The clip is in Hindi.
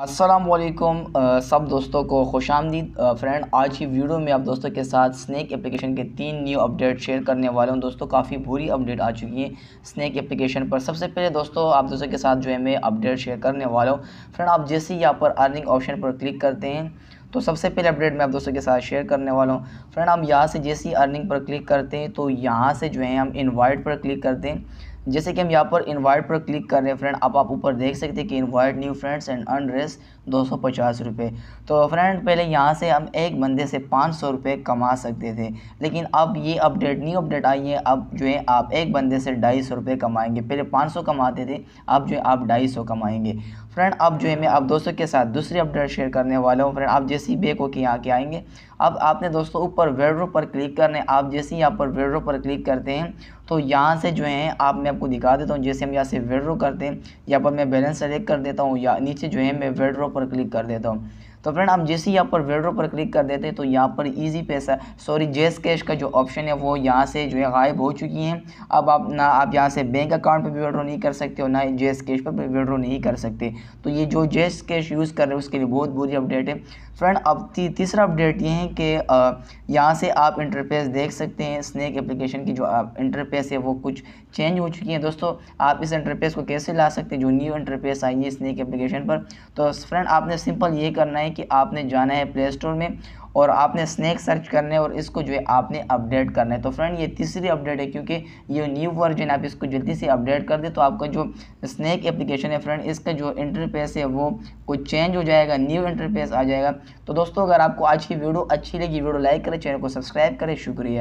असलम सब दोस्तों को खुश आमदीद फ्रेंड आज की वीडियो में आप दोस्तों के साथ स्नैक एप्लीकेशन के तीन न्यू अपडेट शेयर करने वाले हूँ दोस्तों काफ़ी बुरी अपडेट आ चुकी है स्नैक एप्लीकेशन पर सबसे पहले दोस्तों आप दोस्तों के साथ जो है मैं अपडेट शेयर करने वाला हूँ फ्रेंड आप जैसे ही यहाँ पर अर्निंग ऑप्शन पर क्लिक करते हैं तो सबसे पहले अपडेट मैं आप दोस्तों के साथ शेयर करने वाला हूँ फ्रेंड हम यहाँ से जैसे ही अर्निंग पर क्लिक करते हैं तो यहाँ से जो है हम इन्वाइट पर क्लिक करते हैं जैसे कि हम यहाँ पर इन्वाइट पर क्लिक कर रहे हैं फ्रेंड अब आप ऊपर देख सकते हैं कि इन्वाइट न्यू फ्रेंड्स एंड अनड्रेस दो सौ पचास रुपये तो फ्रेंड पहले यहाँ से हम एक बंदे से पाँच सौ रुपये कमा सकते थे लेकिन अब ये अपडेट न्यू अपडेट आई है अब जो है आप एक बंदे से ढाई सौ रुपये कमाएँगे पहले पाँच सौ कमाते थे अब जो है आप ढाई सौ कमाएँगे फ्रेंड अब जो है मैं आप दोस्तों के साथ दूसरी अपडेट शेयर करने वाला हूँ फ्रेंड आप जैसे ही बेक होकर यहाँ के आएंगे अब आपने दोस्तों ऊपर वेड्रो पर क्लिक करने आप जैसे ही यहाँ पर वेड्रो पर क्लिक करते हैं तो यहाँ से जो है आप मैं आपको दिखा देता हूँ जैसे हम यहाँ से विड्रो करते हैं यहाँ पर मैं बैलेंस सेलेक्ट कर देता हूँ या नीचे जो है मैं विड्रो पर क्लिक कर देता हूँ तो फ्रेंड हम जैसे ही यहाँ पर वेड्रो पर क्लिक कर देते हैं तो यहाँ पर ईजी पैसा सॉरी जेस कैश का जो ऑप्शन है वो यहाँ से जो है गायब हो चुकी हैं अब आप ना आप यहाँ से बैंक अकाउंट पर भी वेड्रो नहीं कर सकते और ना ही जेस कैश पर भी वेड्रो नहीं कर सकते तो ये जो जेस कैश यूज़ कर रहे हैं उसके लिए बहुत बुरी अपडेट है फ्रेंड अब तीसरा अपडेट ये है कि यहाँ से आप इंटरफेस देख सकते हैं स्नैक एप्लीकेशन की जो इंटरफेस है वो कुछ चेंज हो चुकी है दोस्तों आप इस इंटरफेस को कैसे ला सकते हैं जो न्यू इंटरफेस आई है स्नैक एप्लीकेशन पर तो फ्रेंड आपने सिंपल ये करना है हैं कि आपने जाना है प्ले स्टोर में और आपने स्नैक सर्च करने और इसको जो है आपने अपडेट करना है तो फ्रेंड ये तीसरी अपडेट है क्योंकि ये न्यू वर्जन आप इसको जल्दी से अपडेट कर दे तो आपका जो स्नैक एप्लीकेशन है फ्रेंड इसका जो इंटरफेस है वो कुछ चेंज हो जाएगा न्यू इंटरफेस आ जाएगा तो दोस्तों अगर आपको आज की वीडियो अच्छी लगी वीडियो लाइक करें चैनल को सब्सक्राइब करें शुक्रिया